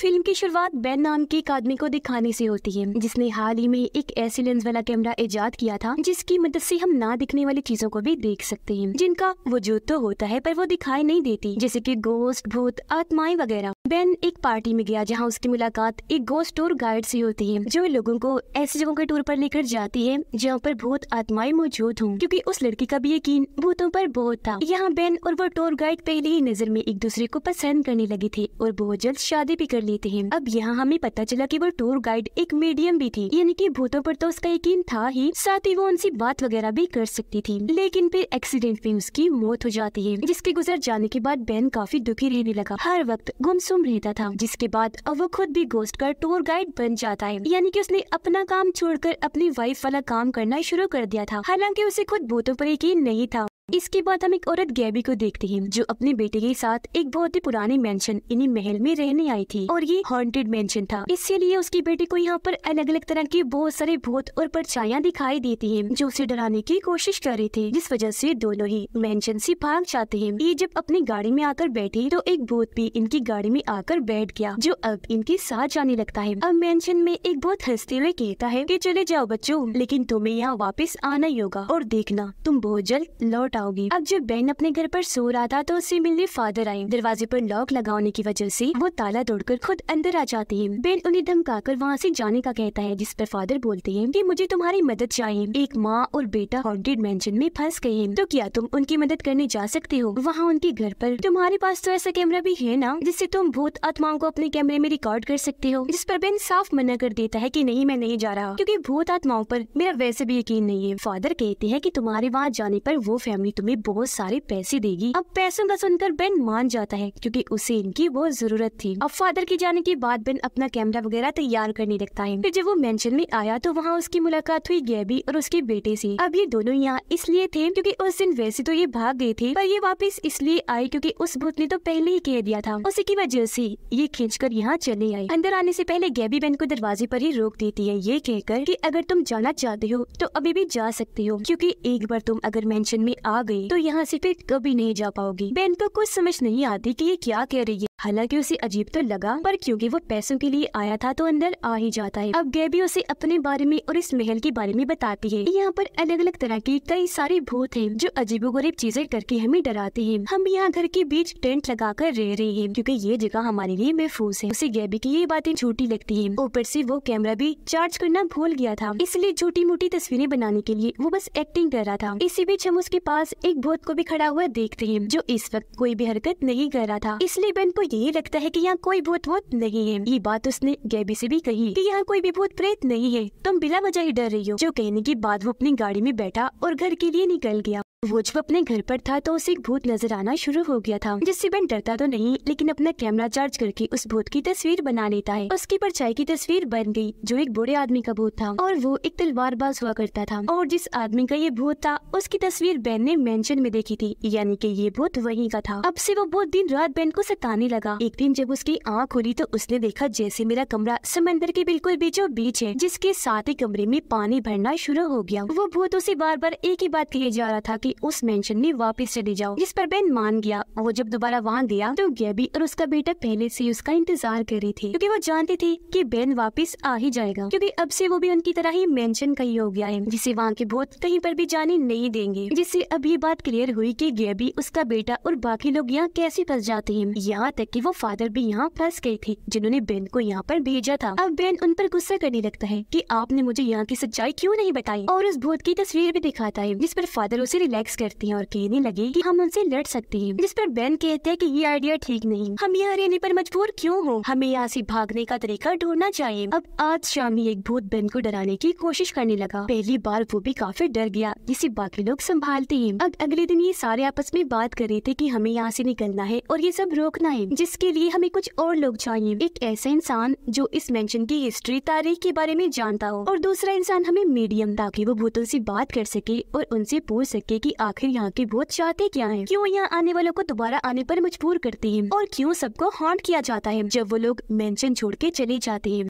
Film की शुरुआत Ben नाम के एक आदमी को दिखाने से होती है जिसने हाल ही में एक ऐसे लेंस वाला कैमरा इजाद किया था जिसकी मदद से हम ना दिखने वाली चीजों को भी देख सकते हैं जिनका वजूद तो होता है पर वो दिखाई नहीं देती जैसे कि गोस्ट भूत आत्माएं वगैरह बेन एक पार्टी में गया जहाँ उसकी मुलाकात एक गोस्ट टूर गाइड से होती है जो लोगो को ऐसी जगहों के टूर पर लेकर जाती है जहाँ पर भूत आत्माएं मौजूद हों क्यूँकी उस लड़की का भी यकीन भूतों पर बहुत था यहाँ बेन और वो टूर गाइड पहले ही नजर में एक दूसरे को पसंद करने लगी थी और बहुत जल्द शादी भी कर लेते हैं अब यहाँ हमें पता चला की वो टूर गाइड एक मीडियम भी थी यानी की भूतों पर तो उसका यकीन था ही साथ ही वो उनसे बात वगैरह भी कर सकती थी लेकिन फिर एक्सीडेंट में उसकी मौत हो जाती है जिसके गुजर जाने के बाद बैन काफी दुखी रहने लगा हर वक्त गुमसुम रहता था जिसके बाद अब वो खुद भी गोस्ट का टूर गाइड बन जाता है यानी की उसने अपना काम छोड़कर अपनी वाइफ वाला काम करना शुरू कर दिया था हालांकि उसे खुद भूतों पर यकीन नहीं था इसके बाद हम एक औरत गैबी को देखते हैं जो अपने बेटे के साथ एक बहुत ही पुराने मेंशन इन्हीं महल में रहने आई थी और ये हॉन्टेड मेंशन था इसीलिए उसके बेटे को यहाँ पर अलग अलग तरह के बहुत सारे भूत और परछाइयाँ दिखाई देती हैं जो उसे डराने की कोशिश कर रही थी जिस वजह से दोनों ही मेंशन से भाग जाते हैं ये जब अपनी गाड़ी में आकर बैठी तो एक भूत भी इनकी गाड़ी में आकर बैठ गया जो अब इनके साथ जाने लगता है अब मेंशन में एक बहुत हंसते हुए कहता है की चले जाओ बच्चों लेकिन तुम्हें यहाँ वापस आना ही होगा और देखना तुम बहुत जल्द लौट हटाओगी अब जब बेन अपने घर पर सो रहा था तो उसे मिलने फादर आए दरवाजे पर लॉक लगाने की वजह से वो ताला तोड़कर खुद अंदर आ जाते हैं बेन उन्हें धमकाकर वहाँ से जाने का कहता है जिस पर फादर बोलते हैं कि मुझे तुम्हारी मदद चाहिए एक माँ और बेटा हॉन्टेड मैंशन में फंस गए हैं तो क्या तुम उनकी मदद करने जा सकते हो वहाँ उनके घर पर तुम्हारे पास तो ऐसा कैमरा भी है ना जिससे तुम भूत आत्माओं को अपने कैमरे में रिकॉर्ड कर सकते हो जिस पर बेन साफ मना कर देता है की नहीं मैं नहीं जा रहा क्यूँकी भूत आत्माओं पर मेरा वैसे भी यकीन नहीं है फादर कहते हैं की तुम्हारे वहाँ जाने पर वो फैमिली मम्मी तुम्हें बहुत सारे पैसे देगी अब पैसों का सुनकर बेन मान जाता है क्योंकि उसे इनकी बहुत जरूरत थी अब फादर के जाने के बाद बेन अपना कैमरा वगैरह तैयार करने लगता है फिर जब वो मेंशन में आया तो वहाँ उसकी मुलाकात हुई गैबी और उसके बेटे से अब ये दोनों यहाँ इसलिए थे क्योंकि उस दिन वैसे तो ये भाग गए थे पर ये वापस इसलिए आए क्योंकि उस भूत ने तो पहले ही कह दिया था उसी की वजह से ये खींच कर यहाँ चले आए अंदर आने से पहले गैबी बेन को दरवाजे पर ही रोक देती है ये कहकर कि अगर तुम जाना चाहते हो तो अभी भी जा सकते हो क्योंकि एक बार तुम अगर मेंशन में आ आ गई तो यहाँ से फिर कभी नहीं जा पाओगी बेन को तो कुछ समझ नहीं आती कि ये क्या कह रही है हालांकि उसे अजीब तो लगा पर क्योंकि वो पैसों के लिए आया था तो अंदर आ ही जाता है अब गैबी उसे अपने बारे में और इस महल के बारे में बताती है यहाँ पर अलग अलग तरह के कई सारे भूत हैं जो अजीबोगरीब चीजें करके हमें डराते हैं हम यहाँ घर के बीच टेंट लगाकर रह रहे हैं क्योंकि ये जगह हमारे लिए महफूज है उसे गैबी की ये बातें झूठी लगती है ऊपर से वो कैमरा भी चार्ज करना भूल गया था इसलिए छोटी मोटी तस्वीरें बनाने के लिए वो बस एक्टिंग कर रहा था इसी बीच हम उसके पास एक भूत को भी खड़ा हुआ देखते है जो इस वक्त कोई भी हरकत नहीं कर रहा था इसलिए बेन को यही लगता है कि यहाँ कोई भूत भूत नहीं है ये बात उसने गैबी से भी कही कि यहाँ कोई भी भूत प्रेत नहीं है तुम बिला वजह ही डर रही हो जो कहने के बाद वो अपनी गाड़ी में बैठा और घर के लिए निकल गया वो जब अपने घर पर था तो उसे एक भूत नजर आना शुरू हो गया था जिससे बन डरता तो नहीं लेकिन अपना कैमरा चार्ज करके उस भूत की तस्वीर बना लेता है उसकी परछाई की तस्वीर बन गई जो एक बुढ़े आदमी का भूत था और वो एक तलवारबाज हुआ करता था और जिस आदमी का ये भूत था उसकी तस्वीर बैन ने मैंशन में देखी थी यानी की ये भूत वही का था अब से वो बहुत दिन रात बैन को सताने लगा एक दिन जब उसकी आँख खुली तो उसने देखा जैसे मेरा कमरा समंदर के बिल्कुल बीचों बीच है जिसके साथ ही कमरे में पानी भरना शुरू हो गया वो भूत उसे बार बार एक ही बात कहे जा रहा था की उस मेंशन में वापस चली जाओ जिस पर बेन मान गया वो जब दोबारा वहाँ गया तो गैबी और उसका बेटा पहले से उसका इंतजार कर रही थी क्योंकि वो जानती थी कि बेन वापस आ ही जाएगा क्योंकि अब से वो भी उनकी तरह ही मेंशन कही हो गया है जिसे वहाँ के भूत कहीं पर भी जाने नहीं देंगे जिससे अब ये बात क्लियर हुई की गैबी उसका बेटा और बाकी लोग यहाँ कैसे फंस जाते हैं यहाँ तक की वो फादर भी यहाँ फंस गए थे जिन्होंने बेन को यहाँ पर भेजा था अब बेन उन पर गुस्सा करने लगता है की आपने मुझे यहाँ की सच्चाई क्यूँ नहीं बताई और उस भूत की तस्वीर भी दिखाता है जिस पर फादर उसे रिलैक्स रिलैक्स करती हैं और कहने लगे कि हम उनसे लड़ सकते हैं जिस पर बेन कहते हैं कि ये आइडिया ठीक नहीं हम यहाँ रहने पर मजबूर क्यों हो हमें यहाँ से भागने का तरीका ढूंढना चाहिए अब आज शाम ही एक भूत बेन को डराने की कोशिश करने लगा पहली बार वो भी काफी डर गया जिसे बाकी लोग संभालते हैं अब अगले दिन ये सारे आपस में बात कर रहे थे की हमें यहाँ से निकलना है और ये सब रोकना है जिसके लिए हमें कुछ और लोग चाहिए एक ऐसा इंसान जो इस मेंशन की हिस्ट्री तारीख के बारे में जानता हो और दूसरा इंसान हमें मीडियम ताकि वो भूतों से बात कर सके और उनसे पूछ सके कि आखिर यहाँ के भूत चाहते क्या है क्यों यहाँ आने वालों को दोबारा आने पर मजबूर करते हैं और क्यों सबको हॉन्ट किया जाता है जब वो लोग मेंशन छोड़ के चले जाते हैं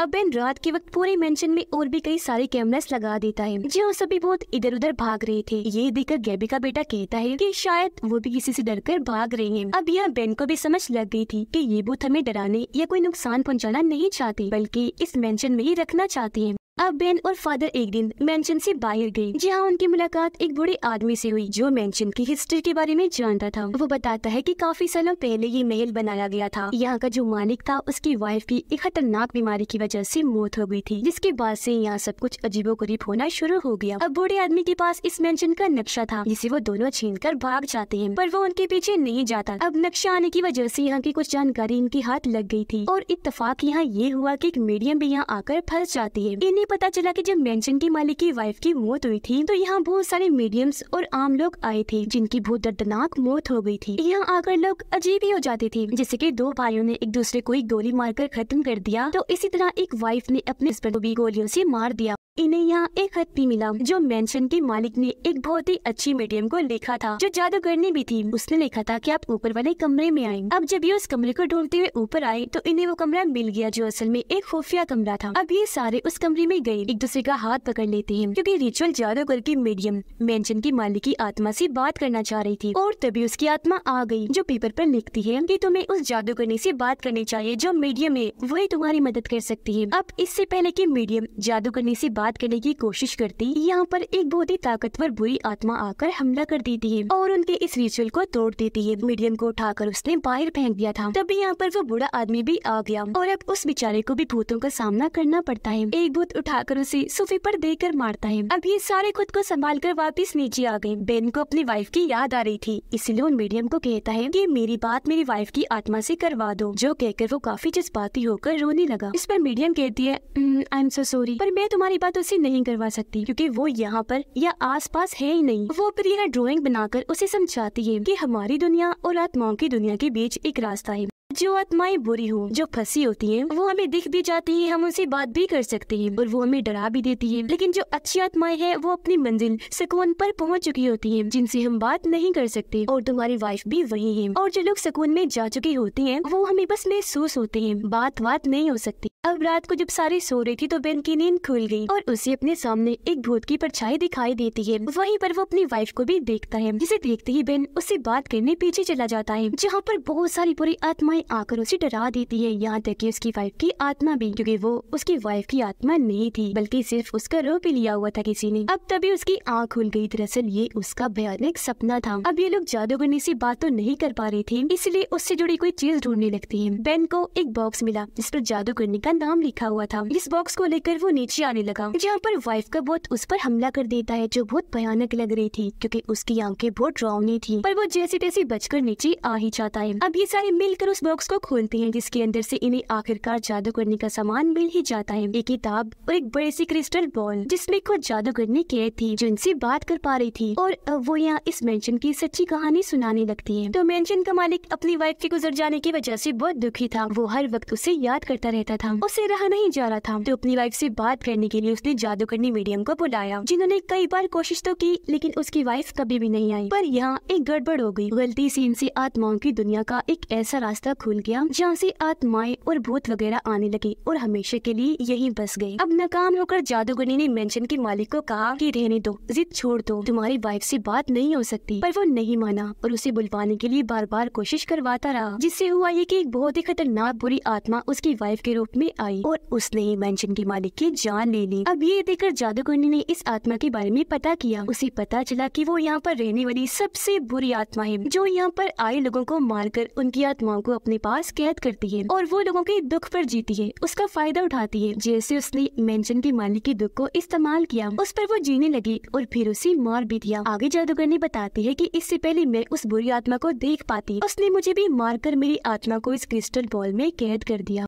अब बेन रात के वक्त पूरे मेंशन में और भी कई सारे कैमरास लगा देता है जो सभी बहुत इधर उधर भाग रहे थे ये देखकर गैबी का बेटा कहता है कि शायद वो भी किसी से डरकर भाग रहे हैं अब यहाँ बेन को भी समझ लग गई थी कि ये भूत हमें डराने या कोई नुकसान पहुंचाना नहीं चाहते बल्कि इस मेंशन में ही रखना चाहते हैं अब बेन और फादर एक दिन मेंशन से बाहर गए जहां उनकी मुलाकात एक बुढ़े आदमी से हुई जो मेंशन की हिस्ट्री के बारे में जानता था वो बताता है कि काफी सालों पहले ये महल बनाया गया था यहाँ का जो मालिक था उसकी वाइफ की एक खतरनाक बीमारी की वजह से मौत हो गई थी जिसके बाद से यहाँ सब कुछ अजीबो गरीब होना शुरू हो गया अब बूढ़े आदमी के पास इस मैंशन का नक्शा था जिसे वो दोनों छीन कर भाग जाते हैं पर वो उनके पीछे नहीं जाता अब नक्शा आने की वजह से यहाँ की कुछ जानकारी इनके हाथ लग गई थी और इतफाक यहाँ ये हुआ की एक मीडियम भी यहाँ आकर फंस जाती है पता चला कि जब की मालिक की वाइफ की मौत हुई थी तो यहाँ बहुत सारे मीडियम्स और आम लोग आए थे जिनकी बहुत दर्दनाक मौत हो गई थी यहाँ आकर लोग अजीब ही हो जाते थे जैसे कि दो भाइयों ने एक दूसरे को एक गोली मारकर खत्म कर दिया तो इसी तरह एक वाइफ ने अपने हस्बैंड को भी गोलियों से मार दिया इन्हें यहाँ एक भी मिला जो मेंशन के मालिक ने एक बहुत ही अच्छी मीडियम को लिखा था जो जादूगरनी भी थी उसने लिखा था कि आप ऊपर वाले कमरे में आए अब जब ये उस कमरे को ढूंढते हुए ऊपर आए तो इन्हें वो कमरा मिल गया जो असल में एक खुफिया कमरा था अब ये सारे उस कमरे में गए एक दूसरे का हाथ पकड़ लेते हैं क्यूँकी रिचुअल जादूगर की मीडियम मेंशन की मालिक की आत्मा से बात करना चाह रही थी और तभी उसकी आत्मा आ गई जो पेपर पर लिखती है की तुम्हें उस जादूगरनी से बात करनी चाहिए जो मीडियम है वही तुम्हारी मदद कर सकती है अब इससे पहले की मीडियम जादूगरनी से बात करने की कोशिश करती यहाँ पर एक बहुत ही ताकतवर बुरी आत्मा आकर हमला कर देती है और उनके इस रिचुअल को तोड़ देती है मीडियम को उठाकर उसने बाहर फेंक दिया था तभी यहाँ पर वो बुरा आदमी भी आ गया और अब उस बेचारे को भी भूतों का सामना करना पड़ता है एक भूत उठाकर उसे सोफे पर देकर मारता है अब ये सारे खुद को संभाल कर वापिस नीचे आ गए बेन को अपनी वाइफ की याद आ रही थी इसलिए उन मीडियम को कहता है की मेरी बात मेरी वाइफ की आत्मा ऐसी करवा दो जो कहकर वो काफी जज्बाती होकर रोने लगा इस पर मीडियम कहती है आई एम सो सॉरी पर मैं तुम्हारी बात बात तो उसे नहीं करवा सकती क्योंकि वो यहाँ पर या आसपास है ही नहीं वो प्रिया ड्राइंग बनाकर उसे समझाती है कि हमारी दुनिया और आत्माओं की दुनिया के बीच एक रास्ता है जो आत्माएं बुरी हो जो फंसी होती हैं वो हमें दिख भी जाती है हम उनसे बात भी कर सकते हैं और वो हमें डरा भी देती है लेकिन जो अच्छी आत्माएं हैं वो अपनी मंजिल सुकून पर पहुंच चुकी होती हैं जिनसे हम बात नहीं कर सकते और तुम्हारी वाइफ भी वही है और जो लोग सुकून में जा चुके होते हैं वो हमें बस महसूस होते हैं बात बात नहीं हो सकती अब रात को जब सारी सो रही थी तो बेन की नींद खुल गई और उसे अपने सामने एक भूत की परछाई दिखाई देती है वहीं पर वो अपनी वाइफ को भी देखता है जिसे देखते ही बेन उससे बात करने पीछे चला जाता है जहाँ पर बहुत सारी बुरी आत्माएं में आकर उसे डरा देती है यहाँ तक कि उसकी वाइफ की आत्मा भी क्योंकि वो उसकी वाइफ की आत्मा नहीं थी बल्कि सिर्फ उसका रूप ही लिया हुआ था किसी ने अब तभी उसकी आँख खुल गई दरअसल ये उसका भयानक सपना था अब ये लोग जादूगरनी से बात तो नहीं कर पा रहे थे इसलिए उससे जुड़ी कोई चीज ढूंढने लगती है बेन को एक बॉक्स मिला जिस पर जादूगरनी का नाम लिखा हुआ था इस बॉक्स को लेकर वो नीचे आने लगा जहाँ पर वाइफ का बहुत उस पर हमला कर देता है जो बहुत भयानक लग रही थी क्योंकि उसकी आंखें बहुत ड्रावनी थी पर वो जैसे तैसे बचकर नीचे आ ही जाता है अब ये सारे मिलकर उस बॉक्स को खोलते हैं जिसके अंदर से इन्हें आखिरकार जादू करने का सामान मिल ही जाता है एक किताब और एक बड़ी सी क्रिस्टल बॉल जिसमे खुद जादू करने की थी जो इनसे बात कर पा रही थी और वो यहाँ इस मेंशन की सच्ची कहानी सुनाने लगती है तो मेंशन का मालिक अपनी वाइफ के गुजर जाने की वजह से बहुत दुखी था वो हर वक्त उसे याद करता रहता था उसे रहा नहीं जा रहा था तो अपनी वाइफ ऐसी बात करने के लिए उसने जादू करने मीडियम को बुलाया जिन्होंने कई बार कोशिश तो की लेकिन उसकी वाइफ कभी भी नहीं आई पर यहाँ एक गड़बड़ हो गई गलती से इनसे आत्माओं की दुनिया का एक ऐसा रास्ता खुल गया जहाँ से आत्माएं और भूत वगैरह आने लगी और हमेशा के लिए यही बस गई अब नाकाम होकर जादूगरनी ने मेंशन के मालिक को कहा कि रहने दो जिद छोड़ दो तुम्हारी वाइफ से बात नहीं हो सकती पर वो नहीं माना और उसे बुलवाने के लिए बार बार कोशिश करवाता रहा जिससे हुआ ये की एक बहुत ही खतरनाक बुरी आत्मा उसकी वाइफ के रूप में आई और उसने ही मेंशन के मालिक की जान ले ली अब ये देखकर जादूगरनी ने इस आत्मा के बारे में पता किया उसे पता चला की वो यहाँ पर रहने वाली सबसे बुरी आत्मा है जो यहाँ पर आए लोगों को मारकर उनकी आत्माओं को अपने अपने पास कैद करती है और वो लोगों के दुख पर जीती है उसका फायदा उठाती है जैसे उसने मेंशन के मालिक के दुख को इस्तेमाल किया उस पर वो जीने लगी और फिर उसे मार भी दिया आगे जादूगर ने बताती है की इससे पहले मैं उस बुरी आत्मा को देख पाती उसने मुझे भी कर मेरी आत्मा को इस क्रिस्टल बॉल में कैद कर दिया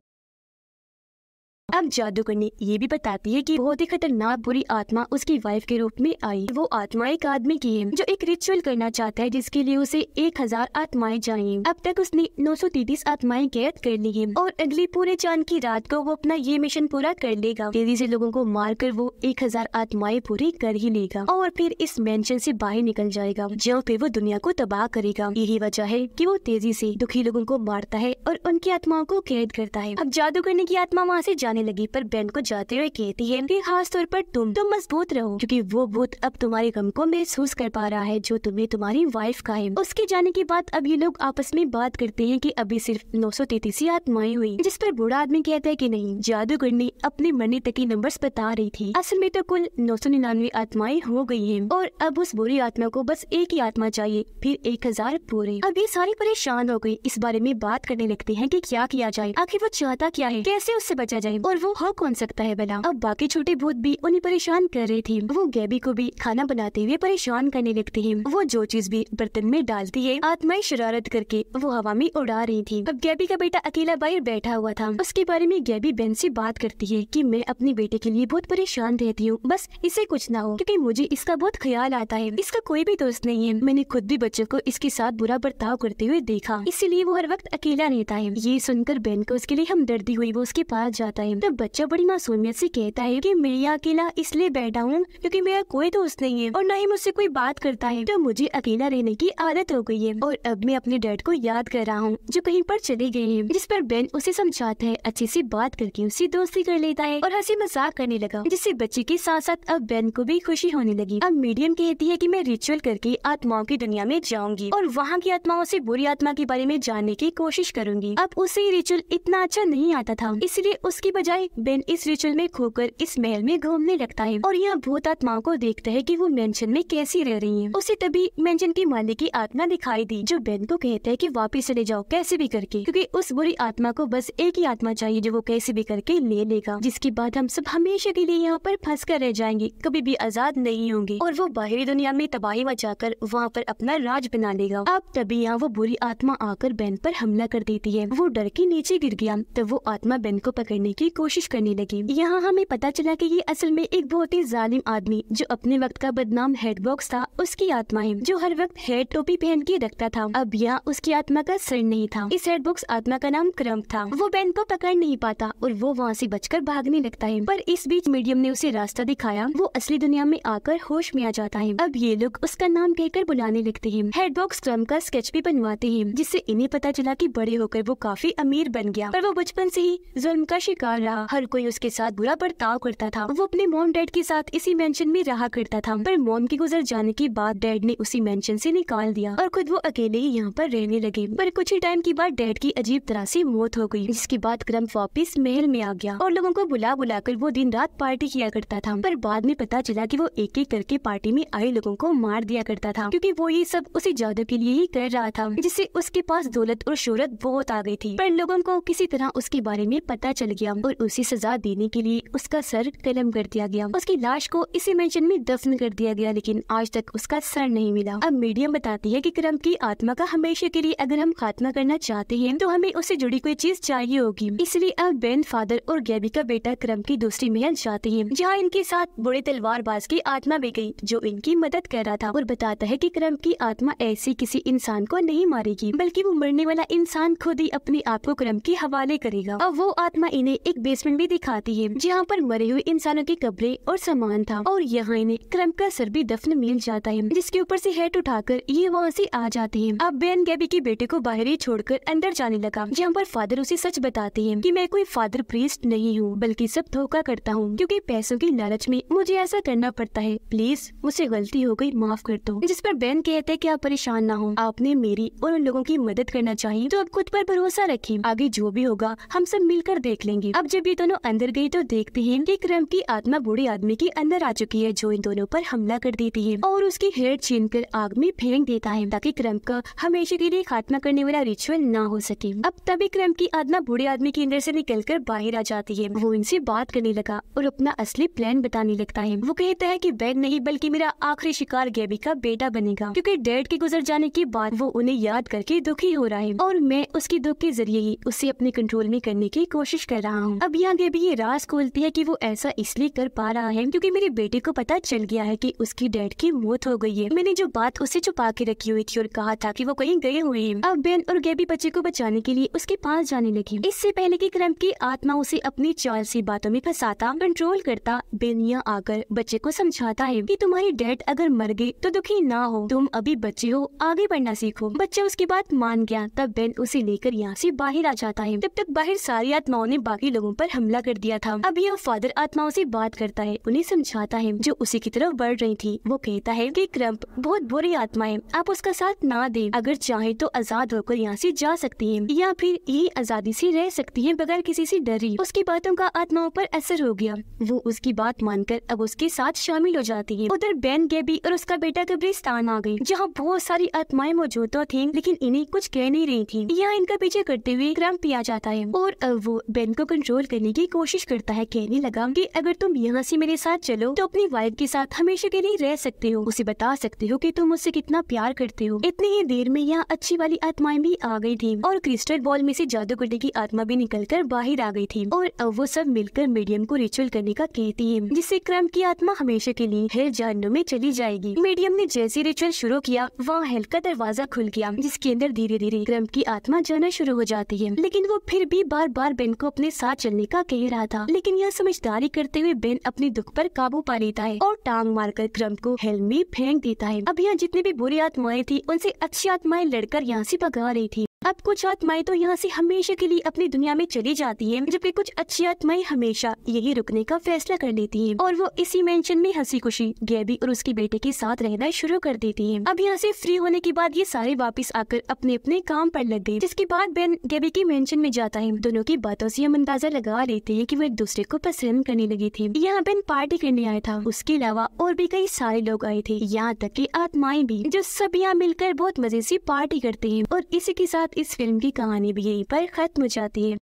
अब करनी ये भी बताती है कि बहुत ही खतरनाक बुरी आत्मा उसकी वाइफ के रूप में आई वो आत्मा एक आदमी की है जो एक रिचुअल करना चाहता है जिसके लिए उसे एक हजार आत्माएं चाहिए अब तक उसने नौ सौ तैतीस आत्माएं कैद कर ली है और अगली पूरे चांद की रात को वो अपना ये मिशन पूरा कर लेगा तेजी से लोगो को मार कर वो एक हजार आत्माएं पूरी कर ही लेगा और फिर इस मेंशन से बाहर निकल जाएगा जो फिर वो दुनिया को तबाह करेगा यही वजह है कि वो तेजी से दुखी लोगों को मारता है और उनकी आत्माओं को कैद करता है अब करने की आत्मा वहाँ से जाने लगी पर बेन को जाते हुए कहती है की खास तौर पर तुम तुम तो मजबूत रहो क्योंकि वो भूत अब तुम्हारे गम को महसूस कर पा रहा है जो तुम्हें तुम्हारी वाइफ का है उसके जाने के बाद अब ये लोग आपस में बात करते हैं कि अभी सिर्फ नौ सौ तैतीस आत्माएं हुई जिस पर बूढ़ा आदमी कहता है कि नहीं जादूगरनी अपने मरने तक की नंबर बता रही थी असल में तो कुल नौ सौ निन्यानवे आत्माएं हो गई है और अब उस बुरी आत्मा को बस एक ही आत्मा चाहिए फिर एक हजार पूरे अब ये सारी परेशान हो गई इस बारे में बात करने लगते हैं की क्या किया जाए आखिर वो चाहता क्या है कैसे उससे बचा जाए और और वो हाँ कौन सकता है भला अब बाकी छोटे भूत भी उन्हें परेशान कर रहे थी वो गैबी को भी खाना बनाते हुए परेशान करने लगती है वो जो चीज भी बर्तन में डालती है आत्माई शरारत करके वो हवा में उड़ा रही थी अब गैबी का बेटा अकेला बाहर बैठा हुआ था उसके बारे में गैबी बहन से बात करती है की मैं अपने बेटे के लिए बहुत परेशान रहती हूँ बस इसे कुछ ना हो क्यूँकी मुझे इसका बहुत ख्याल आता है इसका कोई भी दोस्त नहीं है मैंने खुद भी बच्चों को इसके साथ बुरा बर्ताव करते हुए देखा इसीलिए वो हर वक्त अकेला रहता है ये सुनकर बहन को उसके लिए हमदर्दी हुई वो उसके पास जाता है तो बच्चा बड़ी मासूमियत से कहता है कि मैं यहाँ अकेला इसलिए बैठा हूँ क्योंकि मेरा कोई दोस्त नहीं है और न ही मुझसे कोई बात करता है तो मुझे अकेला रहने की आदत हो गई है और अब मैं अपने डैड को याद कर रहा हूँ जो कहीं पर चले गए हैं जिस पर बेन उसे समझाता है अच्छे से बात करके उसे दोस्ती कर लेता है और हंसी मजाक करने लगा जिससे बच्चे के साथ साथ अब बेन को भी खुशी होने लगी अब मीडियम कहती है की मैं रिचुअल करके आत्माओं की दुनिया में जाऊंगी और वहाँ की आत्माओं ऐसी बुरी आत्मा के बारे में जानने की कोशिश करूंगी अब उसे रिचुअल इतना अच्छा नहीं आता था इसलिए उसकी बजाय जाए बेन इस रिचुअल में खोकर इस महल में घूमने लगता है और यहाँ भूत आत्माओं को देखता है कि वो मेंशन में कैसी रह रही हैं। उसे तभी मेंशन की मालिक की आत्मा दिखाई दी जो बेन को कहता है कि वापस चले जाओ कैसे भी करके क्योंकि उस बुरी आत्मा को बस एक ही आत्मा चाहिए जो वो कैसे भी करके ले लेगा जिसके बाद हम सब हमेशा के लिए यहाँ पर फंस कर रह जाएंगे कभी भी आजाद नहीं होंगे और वो बाहरी दुनिया में तबाही मचा कर वहाँ पर अपना राज बना लेगा अब तभी यहाँ वो बुरी आत्मा आकर बेन पर हमला कर देती है वो डर के नीचे गिर गया तब वो आत्मा बेन को पकड़ने की कोशिश कोशिश करने लगी यहाँ हमें पता चला कि ये असल में एक बहुत ही जालिम आदमी जो अपने वक्त का बदनाम हेड बॉक्स था उसकी आत्मा है जो हर वक्त हेड टोपी पहन के रखता था अब यहाँ उसकी आत्मा का सर नहीं था इस हेड बॉक्स आत्मा का नाम क्रम था वो बैन को पकड़ नहीं पाता और वो वहाँ ऐसी बचकर भागने लगता है पर इस बीच मीडियम ने उसे रास्ता दिखाया वो असली दुनिया में आकर होश में आ जाता है अब ये लोग उसका नाम कहकर बुलाने लगते हैं हेड बॉक्स क्रम का स्केच भी बनवाते हैं जिससे इन्हें पता चला की बड़े होकर वो काफी अमीर बन गया पर वो बचपन से ही जुल्म का शिकार रहा था हर कोई उसके साथ बुरा बर्ताव करता था वो अपने मोम डैड के साथ इसी मेंशन में रहा करता था पर मोम के गुजर जाने के बाद डैड ने उसी मेंशन से निकाल दिया और खुद वो अकेले ही यहाँ पर रहने लगे पर कुछ ही टाइम के बाद डैड की अजीब तरह से मौत हो गई जिसके बाद क्रम वापिस महल में आ गया और लोगों को बुला बुला कर वो दिन रात पार्टी किया करता था पर बाद में पता चला की वो एक एक करके पार्टी में आए लोगों को मार दिया करता था क्यूँकी वो ये सब उसी जादू के लिए ही कर रहा था जिससे उसके पास दौलत और शोहरत बहुत आ गई थी पर लोगों को किसी तरह उसके बारे में पता चल गया और और उसी सजा देने के लिए उसका सर कलम कर दिया गया उसकी लाश को इसी मेंशन में दफन कर दिया गया लेकिन आज तक उसका सर नहीं मिला अब मीडियम बताती है की क्रम की आत्मा का हमेशा के लिए अगर हम खात्मा करना चाहते हैं तो हमें उससे जुड़ी कोई चीज चाहिए होगी इसलिए अब बेन फादर और गैबी का बेटा क्रम की दूसरी मेहनत चाहते है जहाँ इनके साथ बड़े तलवारबाज की आत्मा भी गयी जो इनकी मदद कर रहा था और बताता है की क्रम की आत्मा ऐसी किसी इंसान को नहीं मारेगी बल्कि वो मरने वाला इंसान खुद ही अपने आप को क्रम के हवाले करेगा और वो आत्मा इन्हें एक बेसमेंट भी दिखाती है जहाँ पर मरे हुए इंसानों की कब्रें और सामान था और यहाँ इन्हें क्रम का सर भी दफन मिल जाता है जिसके ऊपर से हेड उठाकर ये वहाँ से आ जाते हैं अब बेन गैबी के बेटे को बाहर ही छोड़कर अंदर जाने लगा जहाँ पर फादर उसे सच बताती है कि मैं कोई फादर प्रीस्ट नहीं हूँ बल्कि सब धोखा करता हूँ क्योंकि पैसों की लालच में मुझे ऐसा करना पड़ता है प्लीज मुझसे गलती हो गई माफ कर दो जिस पर बेन कहते हैं कि आप परेशान ना हो आपने मेरी और उन लोगों की मदद करना चाहिए जो अब खुद पर भरोसा रखे आगे जो भी होगा हम सब मिलकर देख लेंगे अब जब ये दोनों अंदर गयी तो देखते हैं कि क्रम की आत्मा बूढ़े आदमी के अंदर आ चुकी है जो इन दोनों पर हमला कर देती है और उसकी हेड छीन कर आग में फेंक देता है ताकि क्रम का हमेशा के लिए खात्मा करने वाला रिचुअल न हो सके अब तभी क्रम की आत्मा बूढ़े आदमी के अंदर से निकलकर बाहर आ जाती है वो इनसे बात करने लगा और अपना असली प्लान बताने लगता है वो कहता है की बैग नहीं बल्कि मेरा आखिरी शिकार गैबी का बेटा बनेगा क्यूँकी डेड के गुजर जाने के बाद वो उन्हें याद करके दुखी हो रहा है और मैं उसके दुख के जरिए ही उसे अपने कंट्रोल में करने की कोशिश कर रहा हूँ अब यहाँ देवी ये राज खोलती है कि वो ऐसा इसलिए कर पा रहा है क्योंकि मेरे बेटे को पता चल गया है कि उसकी डैड की मौत हो गई है मैंने जो बात उसे छुपा के रखी हुई थी और कहा था कि वो कहीं गए हुए हैं अब बेन और गैबी बच्चे को बचाने के लिए उसके पास जाने लगी इससे पहले की क्रम की आत्मा उसे अपनी चाल सी बातों में फंसाता कंट्रोल करता बेन यहाँ आकर बच्चे को समझाता है की तुम्हारी डैड अगर मर गयी तो दुखी ना हो तुम अभी बच्चे हो आगे बढ़ना सीखो बच्चा उसकी बात मान गया तब बेन उसे लेकर यहाँ ऐसी बाहर आ जाता है तब तक बाहर सारी आत्माओं ने बाकी लोगों होम पर हमला कर दिया था अब यह फादर आत्माओं से बात करता है उन्हें समझाता है जो उसी की तरफ बढ़ रही थी वो कहता है कि क्रम्प बहुत बुरी आत्मा है आप उसका साथ ना दें अगर चाहे तो आजाद होकर यहाँ से जा सकती है या फिर ये आजादी से रह सकती है बगैर किसी से डरी उसकी बातों का आत्माओं पर असर हो गया वो उसकी बात मानकर अब उसके साथ शामिल हो जाती है उधर बैन गेबी और उसका बेटा कब्रिस्तान आ गई जहाँ बहुत सारी आत्माएं मौजूद तो थी लेकिन इन्हें कुछ कह नहीं रही थी यहाँ इनका पीछे करते हुए क्रम्प आ जाता है और अब वो बैन को कंट्रोल कंट्रोल करने की कोशिश करता है कहने लगा कि अगर तुम यहाँ से मेरे साथ चलो तो अपनी वाइफ के साथ हमेशा के लिए रह सकते हो उसे बता सकते हो कि तुम उससे कितना प्यार करते हो इतनी ही देर में यहाँ अच्छी वाली आत्माएं भी आ गई थी और क्रिस्टल बॉल में से जादू करने की आत्मा भी निकल कर बाहर आ गई थी और अब वो सब मिलकर मीडियम को रिचुअल करने का कहती है जिससे क्रम की आत्मा हमेशा के लिए हेल जानों में चली जाएगी मीडियम ने जैसे रिचुअल शुरू किया वहाँ हेल का दरवाजा खुल गया जिसके अंदर धीरे धीरे क्रम की आत्मा जाना शुरू हो जाती है लेकिन वो फिर भी बार बार बेन को अपने साथ चलने चलने का कह रहा था लेकिन यह समझदारी करते हुए बेन अपने दुख पर काबू पा लेता है और टांग मारकर क्रम को हेल में फेंक देता है अब यहाँ जितनी भी बुरी आत्माएं थी उनसे अच्छी आत्माएं लड़कर यहाँ से भगा रही थी अब कुछ आत्माएं तो यहाँ से हमेशा के लिए अपनी दुनिया में चली जाती है जबकि कुछ अच्छी आत्माएं हमेशा यही रुकने का फैसला कर लेती है और वो इसी मेंशन में हंसी खुशी गैबी और उसके बेटे के साथ रहना शुरू कर देती है अब यहाँ से फ्री होने के बाद ये सारे वापस आकर अपने अपने काम पर लग गए जिसके बाद बेन गैबी के मेंशन में जाता है दोनों की बातों से हम अंदाजा लगा लेते हैं की वो एक दूसरे को पसंद करने लगी थी यहाँ बेन पार्टी करने आया था उसके अलावा और भी कई सारे लोग आए थे यहाँ तक की आत्माएं भी जो सब यहाँ मिलकर बहुत मजे से पार्टी करते हैं और इसी के साथ इस फिल्म की कहानी भी यहीं पर ख़त्म हो जाती है